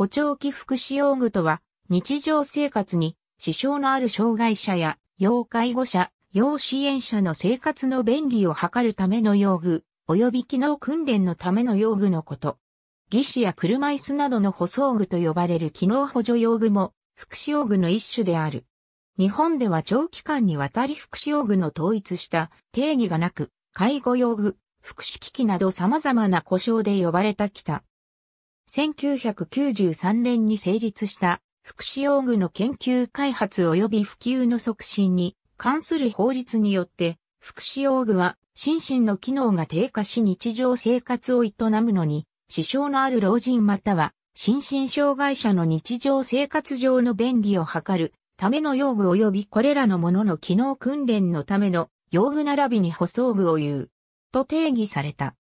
補聴器福祉用具とは、日常生活に支障のある障害者や、要介護者、要支援者の生活の便利を図るための用具、及び機能訓練のための用具のこと。義肢や車椅子などの補装具と呼ばれる機能補助用具も、福祉用具の一種である。日本では長期間にわたり福祉用具の統一した定義がなく、介護用具、福祉機器など様々な故障で呼ばれたきた。1993年に成立した福祉用具の研究開発及び普及の促進に関する法律によって福祉用具は心身の機能が低下し日常生活を営むのに支障のある老人または心身障害者の日常生活上の便利を図るための用具及びこれらのものの機能訓練のための用具並びに補装具を言うと定義された。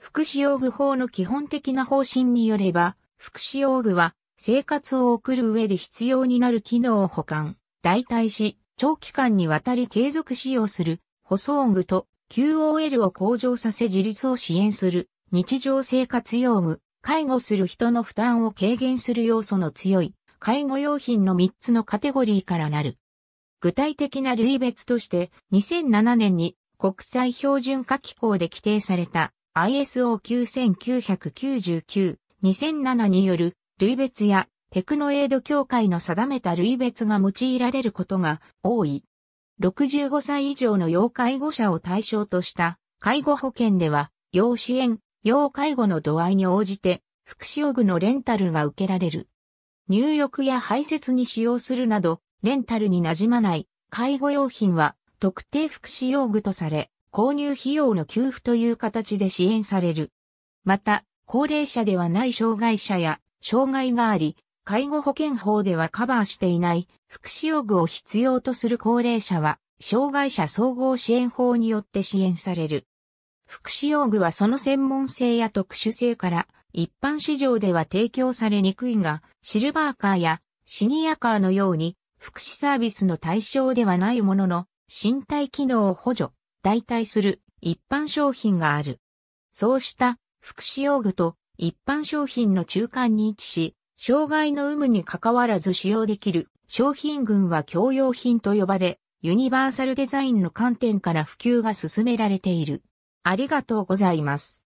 福祉用具法の基本的な方針によれば、福祉用具は生活を送る上で必要になる機能を保管、代替し、長期間にわたり継続使用する、補装具と QOL を向上させ自立を支援する、日常生活用具、介護する人の負担を軽減する要素の強い、介護用品の3つのカテゴリーからなる。具体的な類別として、2007年に国際標準化機構で規定された ISO9999、2007による類別やテクノエイド協会の定めた類別が用いられることが多い。65歳以上の要介護者を対象とした介護保険では、要支援、要介護の度合いに応じて、福祉用具のレンタルが受けられる。入浴や排泄に使用するなど、レンタルになじまない介護用品は特定福祉用具とされ、購入費用の給付という形で支援される。また、高齢者ではない障害者や障害があり、介護保険法ではカバーしていない福祉用具を必要とする高齢者は、障害者総合支援法によって支援される。福祉用具はその専門性や特殊性から一般市場では提供されにくいが、シルバーカーやシニアカーのように福祉サービスの対象ではないものの身体機能を補助、代替する一般商品がある。そうした福祉用具と一般商品の中間に位置し、障害の有無に関わらず使用できる商品群は共用品と呼ばれ、ユニバーサルデザインの観点から普及が進められている。ありがとうございます。